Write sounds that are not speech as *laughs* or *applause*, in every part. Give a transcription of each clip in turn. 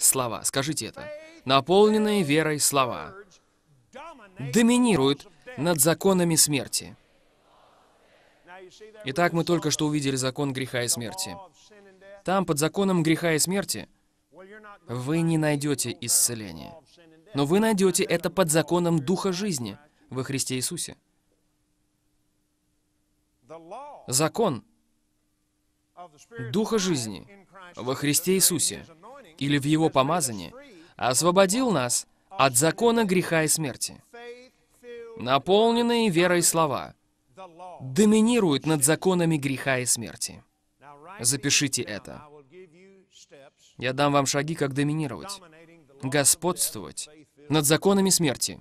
слова. Скажите это. Наполненные верой слова доминируют над законами смерти. Итак, мы только что увидели закон греха и смерти. Там, под законом греха и смерти, вы не найдете исцеления. Но вы найдете это под законом Духа жизни во Христе Иисусе. Закон Духа жизни во Христе Иисусе или в Его помазании, освободил нас от закона греха и смерти. Наполненные верой слова доминируют над законами греха и смерти. Запишите это. Я дам вам шаги, как доминировать, господствовать над законами смерти,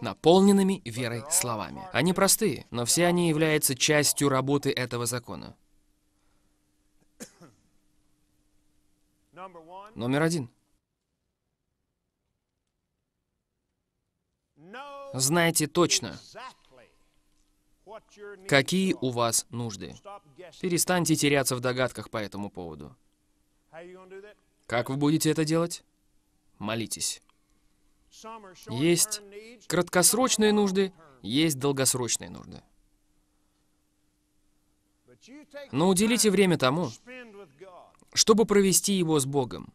наполненными верой словами. Они простые, но все они являются частью работы этого закона. Номер один. Знайте точно, какие у вас нужды. Перестаньте теряться в догадках по этому поводу. Как вы будете это делать? Молитесь. Есть краткосрочные нужды, есть долгосрочные нужды. Но уделите время тому, чтобы провести его с Богом.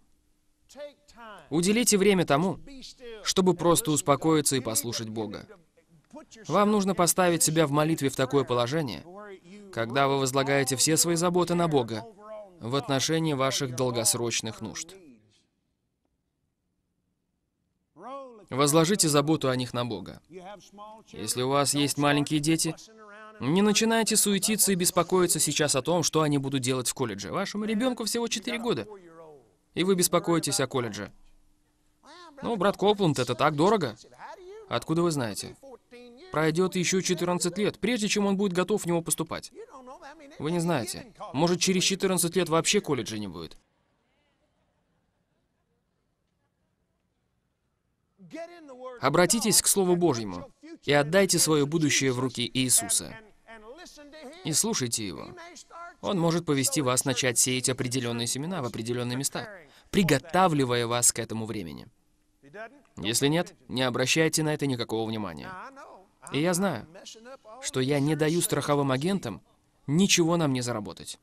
Уделите время тому, чтобы просто успокоиться и послушать Бога. Вам нужно поставить себя в молитве в такое положение, когда вы возлагаете все свои заботы на Бога в отношении ваших долгосрочных нужд. Возложите заботу о них на Бога. Если у вас есть маленькие дети, не начинайте суетиться и беспокоиться сейчас о том, что они будут делать в колледже. Вашему ребенку всего 4 года. И вы беспокоитесь о колледже. Ну, брат Копланд, это так дорого. Откуда вы знаете? Пройдет еще 14 лет, прежде чем он будет готов в него поступать. Вы не знаете. Может, через 14 лет вообще колледжа не будет. Обратитесь к Слову Божьему и отдайте свое будущее в руки Иисуса и слушайте его. Он может повести вас начать сеять определенные семена в определенные места, приготавливая вас к этому времени. Если нет, не обращайте на это никакого внимания. И я знаю, что я не даю страховым агентам ничего нам не заработать.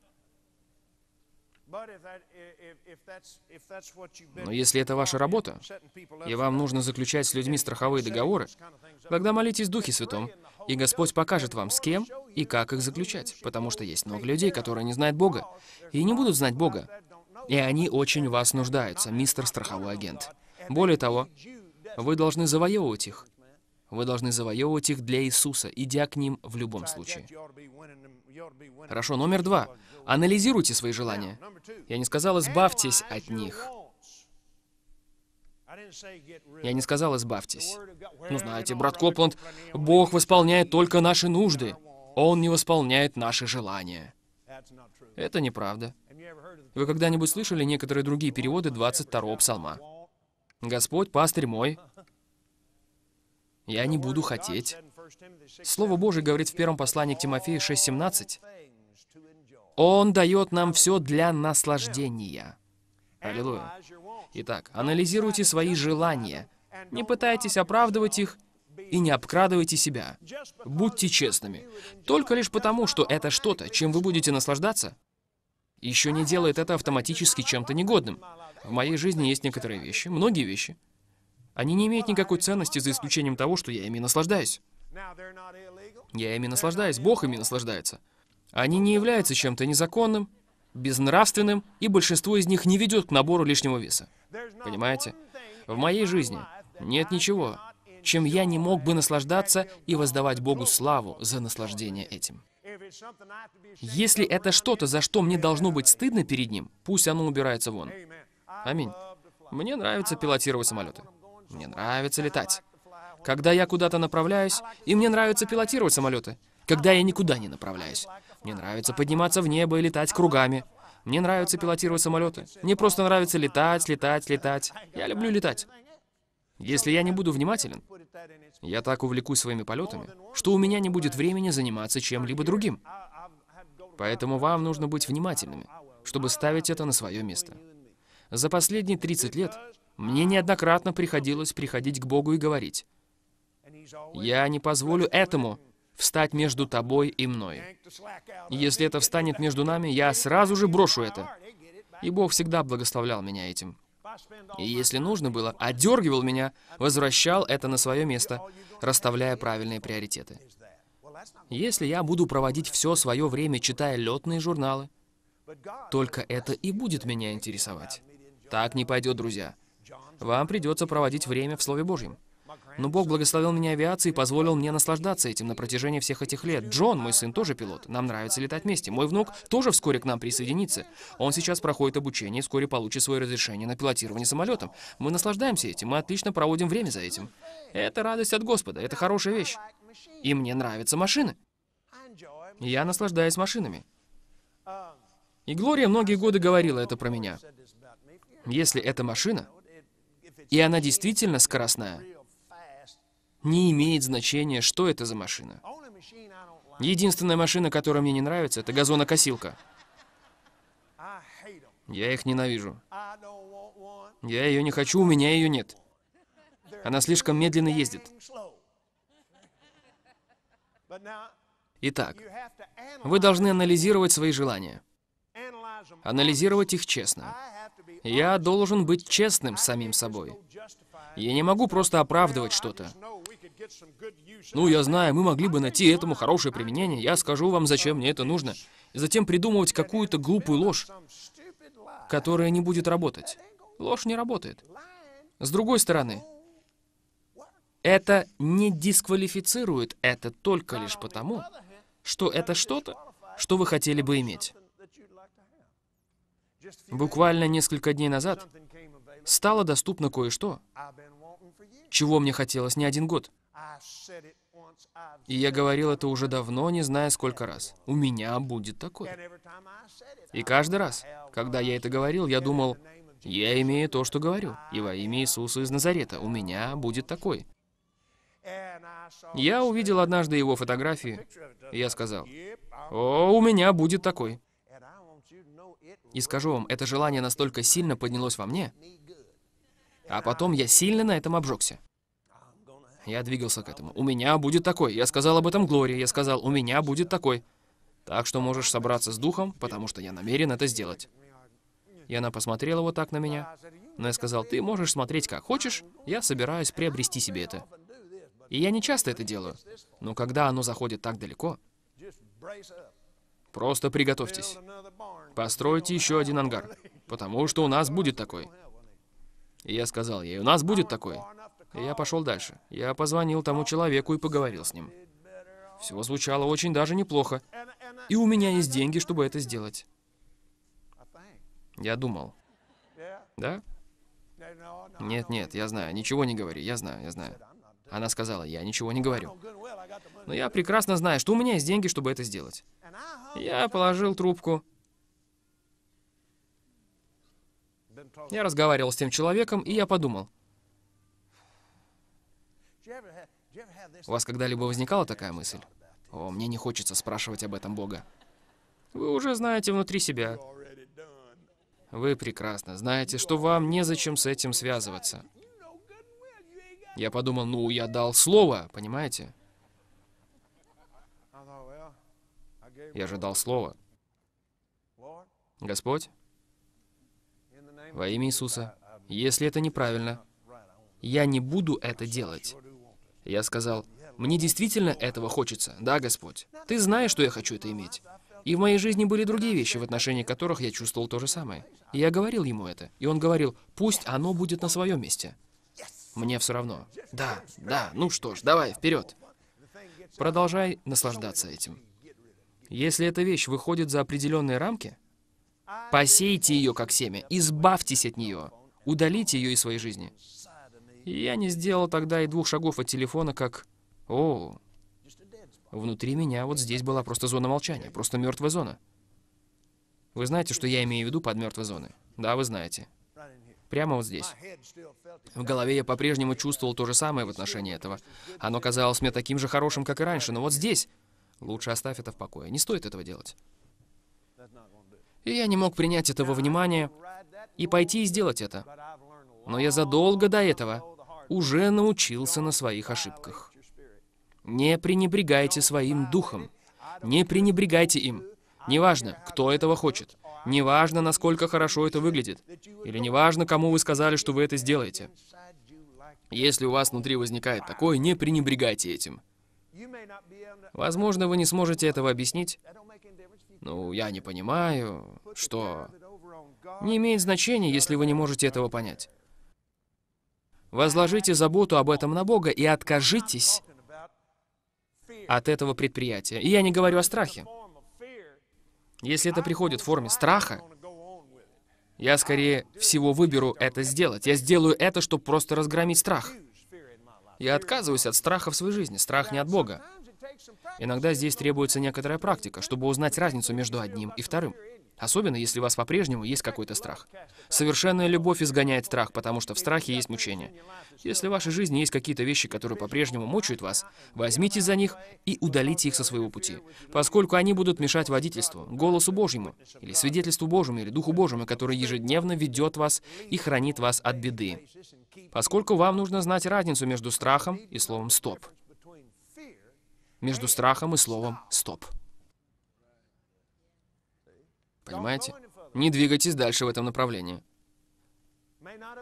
Но если это ваша работа, и вам нужно заключать с людьми страховые договоры, тогда молитесь Духе Святом, и Господь покажет вам, с кем и как их заключать, потому что есть много людей, которые не знают Бога и не будут знать Бога. И они очень вас нуждаются, мистер страховой агент. Более того, вы должны завоевывать их. Вы должны завоевывать их для Иисуса, идя к ним в любом случае. Хорошо, номер два. Анализируйте свои желания. Я не сказал, избавьтесь от них. Я не сказал «избавьтесь». Ну, знаете, брат Копланд, Бог восполняет только наши нужды. Он не восполняет наши желания. Это неправда. Вы когда-нибудь слышали некоторые другие переводы 22-го псалма? «Господь, пастырь мой, я *laughs* не буду хотеть». Слово Божие говорит в первом послании к Тимофею 6.17. «Он дает нам все для наслаждения». Аллилуйя. Итак, анализируйте свои желания. Не пытайтесь оправдывать их и не обкрадывайте себя. Будьте честными. Только лишь потому, что это что-то, чем вы будете наслаждаться, еще не делает это автоматически чем-то негодным. В моей жизни есть некоторые вещи, многие вещи. Они не имеют никакой ценности, за исключением того, что я ими наслаждаюсь. Я ими наслаждаюсь, Бог ими наслаждается. Они не являются чем-то незаконным, безнравственным, и большинство из них не ведет к набору лишнего веса. Понимаете? В моей жизни нет ничего, чем я не мог бы наслаждаться и воздавать Богу славу за наслаждение этим. Если это что-то, за что мне должно быть стыдно перед Ним, пусть оно убирается вон. Аминь. Мне нравится пилотировать самолеты. Мне нравится летать. Когда я куда-то направляюсь, и мне нравится пилотировать самолеты. Когда я никуда не направляюсь. Мне нравится подниматься в небо и летать кругами. Мне нравится пилотировать самолеты. Мне просто нравится летать, летать, летать. Я люблю летать. Если я не буду внимателен, я так увлекусь своими полетами, что у меня не будет времени заниматься чем-либо другим. Поэтому вам нужно быть внимательными, чтобы ставить это на свое место. За последние 30 лет мне неоднократно приходилось приходить к Богу и говорить, «Я не позволю этому встать между тобой и мной. Если это встанет между нами, я сразу же брошу это. И Бог всегда благословлял меня этим. И если нужно было, одергивал меня, возвращал это на свое место, расставляя правильные приоритеты. Если я буду проводить все свое время, читая летные журналы, только это и будет меня интересовать. Так не пойдет, друзья. Вам придется проводить время в Слове Божьем. Но Бог благословил меня авиацией и позволил мне наслаждаться этим на протяжении всех этих лет. Джон, мой сын, тоже пилот. Нам нравится летать вместе. Мой внук тоже вскоре к нам присоединится. Он сейчас проходит обучение и вскоре получит свое разрешение на пилотирование самолетом. Мы наслаждаемся этим, мы отлично проводим время за этим. Это радость от Господа, это хорошая вещь. И мне нравятся машины. Я наслаждаюсь машинами. И Глория многие годы говорила это про меня. Если это машина, и она действительно скоростная, не имеет значения, что это за машина. Единственная машина, которая мне не нравится, это газонокосилка. Я их ненавижу. Я ее не хочу, у меня ее нет. Она слишком медленно ездит. Итак, вы должны анализировать свои желания. Анализировать их честно. Я должен быть честным с самим собой. Я не могу просто оправдывать что-то. Ну, я знаю, мы могли бы найти этому хорошее применение. Я скажу вам, зачем мне это нужно. И затем придумывать какую-то глупую ложь, которая не будет работать. Ложь не работает. С другой стороны, это не дисквалифицирует это только лишь потому, что это что-то, что вы хотели бы иметь. Буквально несколько дней назад стало доступно кое-что, чего мне хотелось не один год. И я говорил это уже давно, не зная сколько раз. У меня будет такое. И каждый раз, когда я это говорил, я думал, я имею то, что говорю, и во имя Иисуса из Назарета у меня будет такой. Я увидел однажды его фотографию. и я сказал, «О, у меня будет такой». И скажу вам, это желание настолько сильно поднялось во мне, а потом я сильно на этом обжегся. Я двигался к этому. У меня будет такой. Я сказал об этом Глории. Я сказал, у меня будет такой. Так что можешь собраться с духом, потому что я намерен это сделать. И она посмотрела вот так на меня. Но я сказал, ты можешь смотреть как хочешь, я собираюсь приобрести себе это. И я не часто это делаю. Но когда оно заходит так далеко, просто приготовьтесь. Постройте еще один ангар, потому что у нас будет такой. И я сказал ей, у нас будет такое. И я пошел дальше. Я позвонил тому человеку и поговорил с ним. Все звучало очень даже неплохо. И у меня есть деньги, чтобы это сделать. Я думал. Да? Нет, нет, я знаю, ничего не говори, я знаю, я знаю. Она сказала, я ничего не говорю. Но я прекрасно знаю, что у меня есть деньги, чтобы это сделать. Я положил трубку. Я разговаривал с тем человеком, и я подумал. У вас когда-либо возникала такая мысль? О, мне не хочется спрашивать об этом Бога. Вы уже знаете внутри себя. Вы прекрасно знаете, что вам незачем с этим связываться. Я подумал, ну, я дал слово, понимаете? Я же дал слово. Господь, во имя Иисуса. Если это неправильно, я не буду это делать. Я сказал, мне действительно этого хочется, да, Господь? Ты знаешь, что я хочу это иметь. И в моей жизни были другие вещи, в отношении которых я чувствовал то же самое. И я говорил ему это. И он говорил, пусть оно будет на своем месте. Мне все равно. Да, да, ну что ж, давай, вперед. Продолжай наслаждаться этим. Если эта вещь выходит за определенные рамки, Посейте ее как семя, избавьтесь от нее, удалите ее из своей жизни. Я не сделал тогда и двух шагов от телефона, как... О, внутри меня вот здесь была просто зона молчания, просто мертвая зона. Вы знаете, что я имею в виду под мертвой зоной? Да, вы знаете. Прямо вот здесь. В голове я по-прежнему чувствовал то же самое в отношении этого. Оно казалось мне таким же хорошим, как и раньше, но вот здесь... Лучше оставь это в покое. Не стоит этого делать. И я не мог принять этого внимания и пойти и сделать это. Но я задолго до этого уже научился на своих ошибках. Не пренебрегайте своим духом. Не пренебрегайте им. Неважно, кто этого хочет. Неважно, насколько хорошо это выглядит. Или неважно, кому вы сказали, что вы это сделаете. Если у вас внутри возникает такое, не пренебрегайте этим. Возможно, вы не сможете этого объяснить, ну, я не понимаю, что... Не имеет значения, если вы не можете этого понять. Возложите заботу об этом на Бога и откажитесь от этого предприятия. И я не говорю о страхе. Если это приходит в форме страха, я скорее всего выберу это сделать. Я сделаю это, чтобы просто разгромить страх. Я отказываюсь от страха в своей жизни. Страх не от Бога. Иногда здесь требуется некоторая практика, чтобы узнать разницу между одним и вторым. Особенно, если у вас по-прежнему есть какой-то страх. Совершенная любовь изгоняет страх, потому что в страхе есть мучение. Если в вашей жизни есть какие-то вещи, которые по-прежнему мучают вас, возьмите за них и удалите их со своего пути, поскольку они будут мешать водительству, голосу Божьему, или свидетельству Божьему, или Духу Божьему, который ежедневно ведет вас и хранит вас от беды. Поскольку вам нужно знать разницу между страхом и словом «стоп» между страхом и словом «стоп». Понимаете? Не двигайтесь дальше в этом направлении.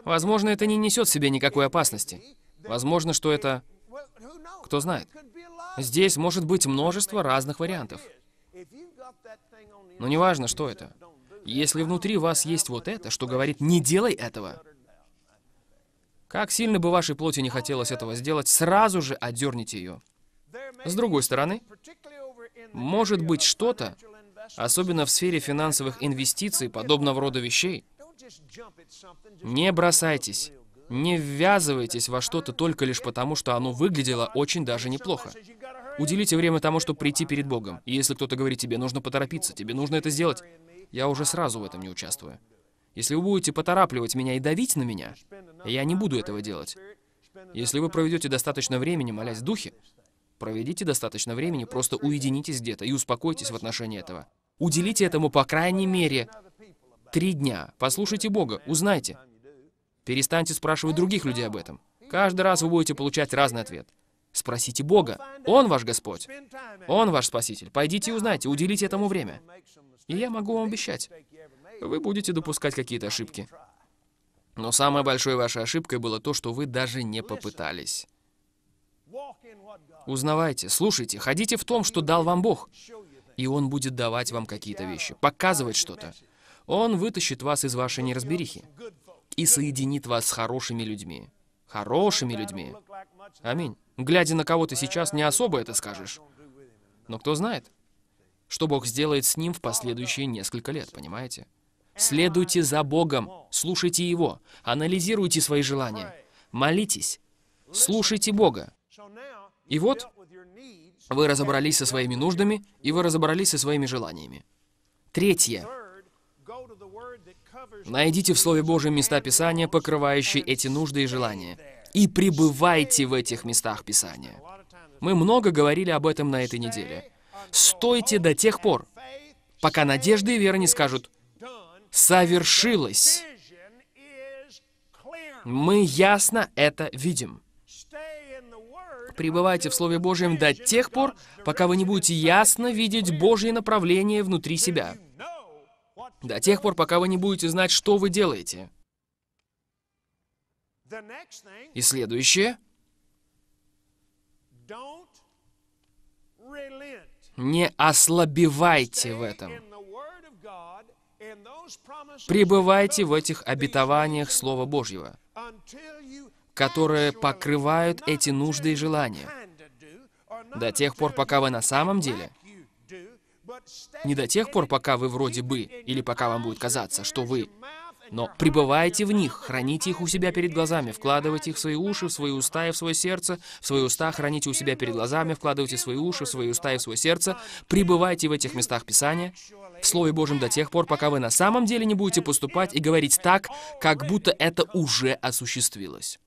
Возможно, это не несет в себе никакой опасности. Возможно, что это... Кто знает? Здесь может быть множество разных вариантов. Но неважно, что это. Если внутри вас есть вот это, что говорит «не делай этого», как сильно бы вашей плоти не хотелось этого сделать, сразу же отдерните ее. С другой стороны, может быть что-то, особенно в сфере финансовых инвестиций, подобного рода вещей. Не бросайтесь, не ввязывайтесь во что-то только лишь потому, что оно выглядело очень даже неплохо. Уделите время тому, чтобы прийти перед Богом. И если кто-то говорит тебе, нужно поторопиться, тебе нужно это сделать, я уже сразу в этом не участвую. Если вы будете поторапливать меня и давить на меня, я не буду этого делать. Если вы проведете достаточно времени, молясь в духе, Проведите достаточно времени, просто уединитесь где-то и успокойтесь в отношении этого. Уделите этому, по крайней мере, три дня. Послушайте Бога, узнайте. Перестаньте спрашивать других людей об этом. Каждый раз вы будете получать разный ответ. Спросите Бога. Он ваш Господь. Он ваш Спаситель. Пойдите и узнайте, уделите этому время. И я могу вам обещать, вы будете допускать какие-то ошибки. Но самой большой вашей ошибкой было то, что вы даже не попытались. Узнавайте, слушайте, ходите в том, что дал вам Бог. И Он будет давать вам какие-то вещи, показывать что-то. Он вытащит вас из вашей неразберихи и соединит вас с хорошими людьми. Хорошими людьми. Аминь. Глядя на кого-то сейчас, не особо это скажешь. Но кто знает, что Бог сделает с ним в последующие несколько лет, понимаете? Следуйте за Богом, слушайте Его, анализируйте свои желания, молитесь, слушайте Бога. И вот вы разобрались со своими нуждами, и вы разобрались со своими желаниями. Третье. Найдите в Слове Божьем места Писания, покрывающие эти нужды и желания, и пребывайте в этих местах Писания. Мы много говорили об этом на этой неделе. Стойте до тех пор, пока надежды и вера не скажут «совершилось». Мы ясно это видим пребывайте в Слове Божьем до тех пор, пока вы не будете ясно видеть Божье направление внутри себя. До тех пор, пока вы не будете знать, что вы делаете. И следующее. Не ослабевайте в этом. Пребывайте в этих обетованиях Слова Божьего, которые покрывают эти нужды и желания. До тех пор, пока вы на самом деле, не до тех пор, пока вы вроде бы, или пока вам будет казаться, что вы, но пребывайте в них, храните их у себя перед глазами, вкладывайте их в свои уши, в свои уста и в свое сердце, в свои уста храните у себя перед глазами, вкладывайте свои уши, в свои уста и в свое сердце, пребывайте в этих местах Писания, в Слове Божьем до тех пор, пока вы на самом деле не будете поступать и говорить так, как будто это уже осуществилось.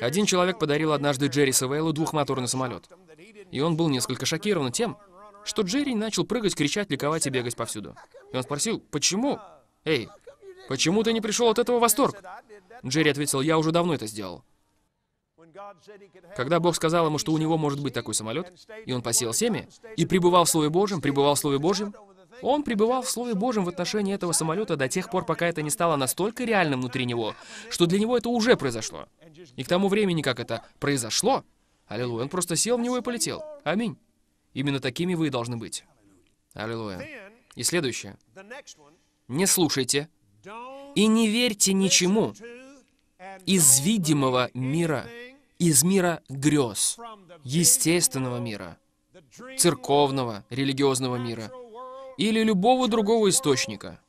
Один человек подарил однажды Джерри Савейлу двухмоторный самолет. И он был несколько шокирован тем, что Джерри начал прыгать, кричать, ликовать и бегать повсюду. И он спросил, почему? Эй, почему ты не пришел от этого в восторг? Джерри ответил, я уже давно это сделал. Когда Бог сказал ему, что у него может быть такой самолет, и он посеял семя, и пребывал в Слове Божьем, пребывал в Слове Божьем, он пребывал в Слове Божьем в отношении этого самолета до тех пор, пока это не стало настолько реальным внутри него, что для него это уже произошло. И к тому времени, как это произошло, аллилуйя, он просто сел в него и полетел. Аминь. Именно такими вы и должны быть. Аллилуйя. И следующее. Не слушайте и не верьте ничему из видимого мира, из мира грез, естественного мира, церковного, религиозного мира, или любого другого источника.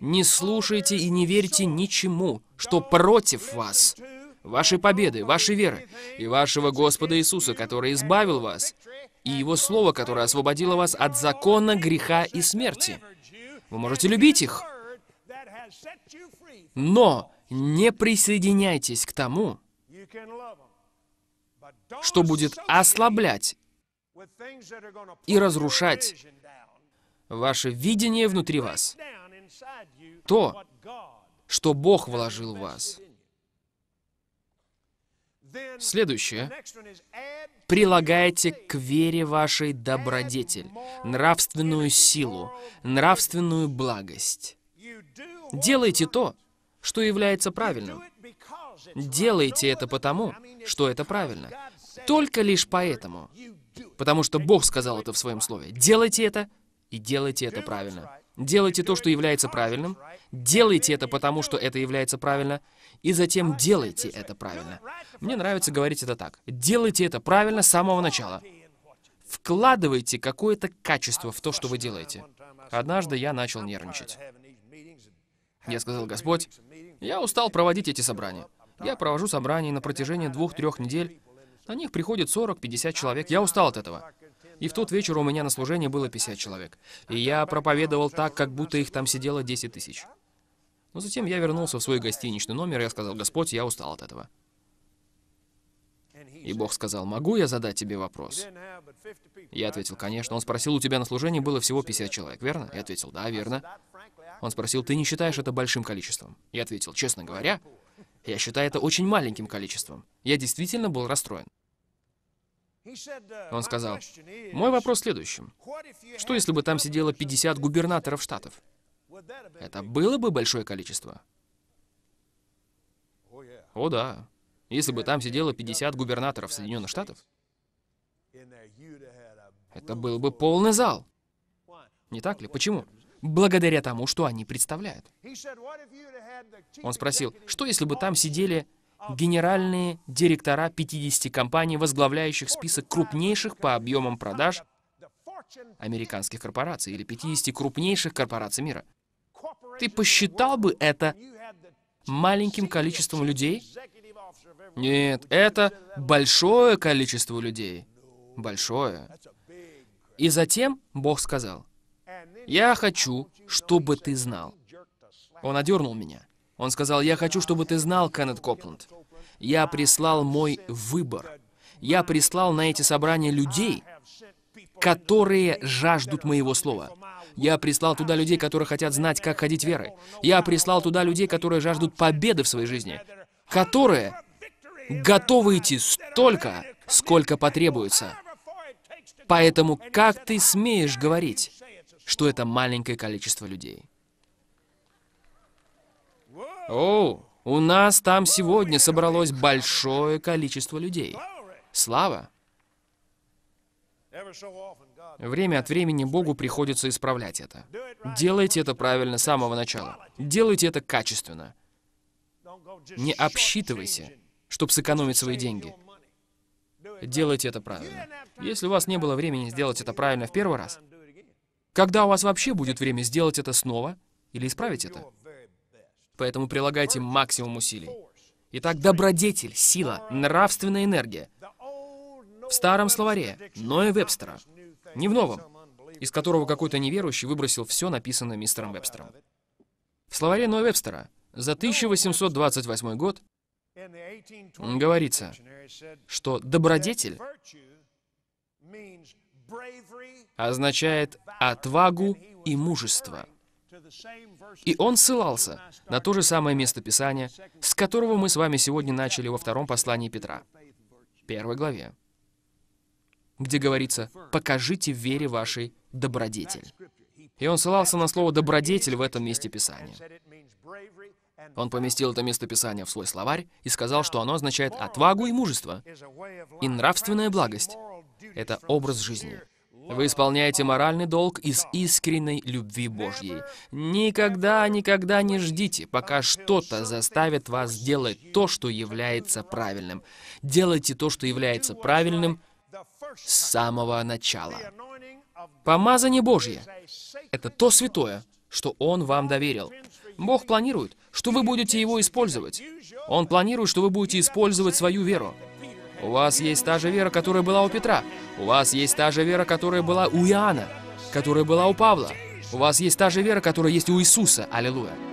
Не слушайте и не верьте ничему, что против вас, вашей победы, вашей веры и вашего Господа Иисуса, который избавил вас, и Его Слово, которое освободило вас от закона, греха и смерти. Вы можете любить их, но не присоединяйтесь к тому, что будет ослаблять и разрушать ваше видение внутри вас, то, что Бог вложил в вас. Следующее. Прилагайте к вере вашей добродетель, нравственную силу, нравственную благость. Делайте то, что является правильным. Делайте это потому, что это правильно. Только лишь поэтому. Потому что Бог сказал это в Своем Слове. Делайте это и делайте это правильно. Делайте то, что является правильным. Делайте это, потому что это является правильно. И затем делайте это правильно. Мне нравится говорить это так. Делайте это правильно с самого начала. Вкладывайте какое-то качество в то, что вы делаете. Однажды я начал нервничать. Я сказал, Господь, я устал проводить эти собрания. Я провожу собрания на протяжении двух-трех недель. На них приходит 40-50 человек. Я устал от этого. И в тот вечер у меня на служении было 50 человек. И я проповедовал так, как будто их там сидело 10 тысяч. Но затем я вернулся в свой гостиничный номер, и я сказал, «Господь, я устал от этого». И Бог сказал, «Могу я задать тебе вопрос?» Я ответил, «Конечно». Он спросил, «У тебя на служении было всего 50 человек, верно?» Я ответил, «Да, верно». Он спросил, «Ты не считаешь это большим количеством?» Я ответил, «Честно говоря, я считаю это очень маленьким количеством». Я действительно был расстроен. Uh, Он сказал, «Мой вопрос в следующем. Что, если бы там сидело 50 губернаторов штатов? Это было бы большое количество?» oh, О да, если бы там сидело 50 губернаторов Соединенных Штатов, это был бы полный зал. Не так ли? Почему? Благодаря тому, что они представляют. Он спросил, что если бы там сидели генеральные директора 50 компаний, возглавляющих список крупнейших по объемам продаж американских корпораций или 50 крупнейших корпораций мира. Ты посчитал бы это маленьким количеством людей? Нет, это большое количество людей. Большое. И затем Бог сказал, «Я хочу, чтобы ты знал». Он одернул меня. Он сказал, «Я хочу, чтобы ты знал, Кеннет Копланд, я прислал мой выбор. Я прислал на эти собрания людей, которые жаждут моего слова. Я прислал туда людей, которые хотят знать, как ходить верой. Я прислал туда людей, которые жаждут победы в своей жизни, которые готовы идти столько, сколько потребуется. Поэтому как ты смеешь говорить, что это маленькое количество людей? О, у нас там сегодня собралось большое количество людей. Слава! Время от времени Богу приходится исправлять это. Делайте это правильно с самого начала. Делайте это качественно. Не обсчитывайся, чтобы сэкономить свои деньги. Делайте это правильно. Если у вас не было времени сделать это правильно в первый раз, когда у вас вообще будет время сделать это снова или исправить это? Поэтому прилагайте максимум усилий. Итак, добродетель, сила, нравственная энергия. В старом словаре, но и Вебстера. Не в новом, из которого какой-то неверующий выбросил все написанное мистером Вебстером. В словаре Ноя Вебстера за 1828 год говорится, что добродетель означает отвагу и мужество. И он ссылался на то же самое место Писания, с которого мы с вами сегодня начали во втором послании Петра, первой главе, где говорится «покажите в вере вашей добродетель». И он ссылался на слово «добродетель» в этом месте Писания. Он поместил это место Писания в свой словарь и сказал, что оно означает отвагу и мужество, и нравственная благость. Это образ жизни. Вы исполняете моральный долг из искренней любви Божьей. Никогда, никогда не ждите, пока что-то заставит вас делать то, что является правильным. Делайте то, что является правильным с самого начала. Помазание Божье — это то святое, что Он вам доверил. Бог планирует, что вы будете его использовать. Он планирует, что вы будете использовать свою веру. У вас есть та же вера, которая была у Петра. У вас есть та же вера, которая была у Иоанна, которая была у Павла. У вас есть та же вера, которая есть у Иисуса. Аллилуйя.